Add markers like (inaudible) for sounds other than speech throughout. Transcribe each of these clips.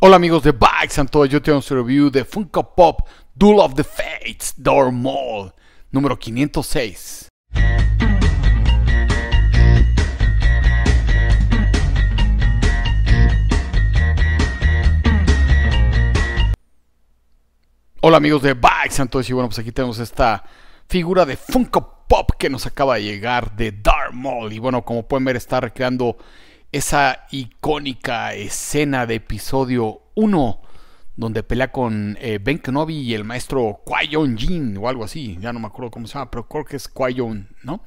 Hola amigos de Bikes and yo tengo un review de Funko Pop Duel of the Fates Door número 506. Hola amigos de Bikes and y bueno pues aquí tenemos esta figura de Funko Pop que nos acaba de llegar de Dark Mall y bueno como pueden ver está recreando esa icónica escena de episodio 1 donde pelea con eh, Ben Kenobi y el maestro qui Jin o algo así, ya no me acuerdo cómo se llama, pero creo que es qui ¿no?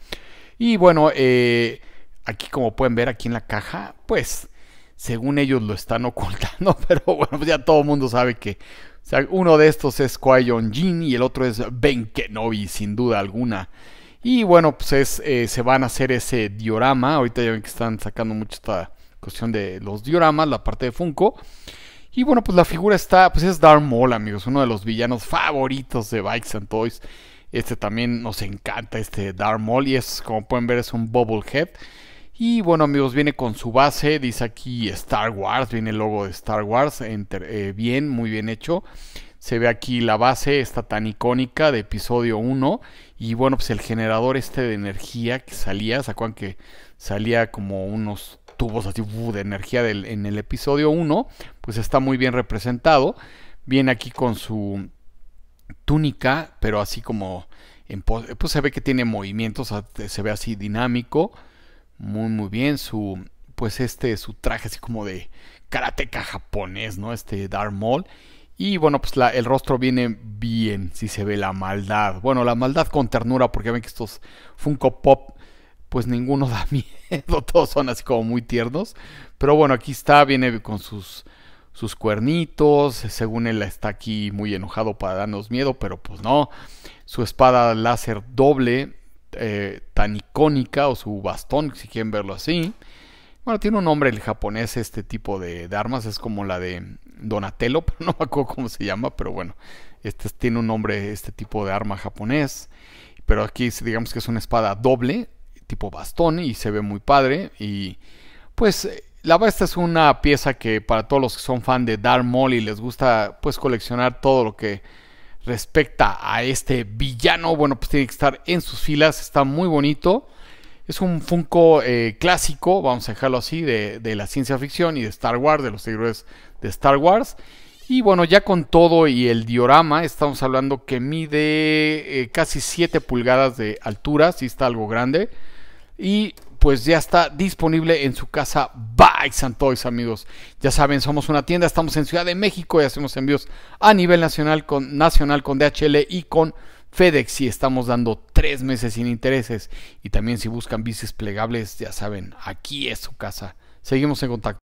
Y bueno, eh, aquí como pueden ver aquí en la caja, pues según ellos lo están (laughs) ocultando, pero bueno, pues ya todo el mundo sabe que uno de estos es qui Jin y el otro es Ben Kenobi, sin duda alguna. Y bueno, pues eh, se van a hacer ese diorama. Ahorita ya ven que están sacando mucho esta cuestión de los dioramas, la parte de Funko. Y bueno, pues la figura está, pues es Darth Maul, amigos, uno de los villanos favoritos de Bikes and Toys. Este también nos encanta, este Darth Maul, y es, como pueden ver, es un Bubblehead. Y bueno, amigos, viene con su base, dice aquí Star Wars, viene el logo de Star Wars, eh, bien, muy bien hecho. Se ve aquí la base, esta tan icónica de episodio 1. Y bueno, pues el generador este de energía que salía, ¿se acuerdan que salía como unos tubos así uh, de energía en el episodio 1? Pues está muy bien representado. Viene aquí con su túnica, pero así como... En pues se ve que tiene movimientos, se ve así dinámico. Muy, muy bien. Su, pues este, su traje así como de karateca japonés, ¿no? Este Dark Maul. Y bueno, pues el rostro viene bien, si se ve la maldad. Bueno, la maldad con ternura, porque ven que estos Funko Pop, pues ninguno (laughs) da miedo, todos son así como muy tiernos. Pero bueno, aquí está, viene con sus, sus cuernitos, según él está aquí muy enojado para darnos miedo, pero pues no. Su espada láser doble, eh, tan icónica, o su bastón, si quieren verlo así. Bueno, tiene un nombre el japonés este tipo de armas, es como la de Donatello, (laughs) pero no me acuerdo cómo se llama, pero bueno, este tiene un nombre, este tipo de arma japonés, pero aquí digamos que es una espada doble, tipo bastón, y se ve muy padre, y pues eh, la verdad esta es una pieza que para todos los que son fan de Dark Maul y les gusta pues coleccionar todo lo que respecta a este villano, bueno pues tiene que estar en sus filas, está muy bonito, es un Funko eh, clásico, vamos a dejarlo así, de, la ciencia ficción y de Star Wars, de los héroes de Star Wars. Y bueno, ya con todo y el diorama, estamos hablando que mide eh, casi 7 pulgadas de altura, si está algo grande. Y pues ya está disponible en su casa Bikes and amigos. Ya saben, somos una tienda, estamos en Ciudad de México y hacemos envíos a nivel nacional con, nacional con DHL y con FedEx si estamos dando tres meses sin intereses. Y también si buscan bicis plegables, ya saben, aquí es su casa. Seguimos en contacto.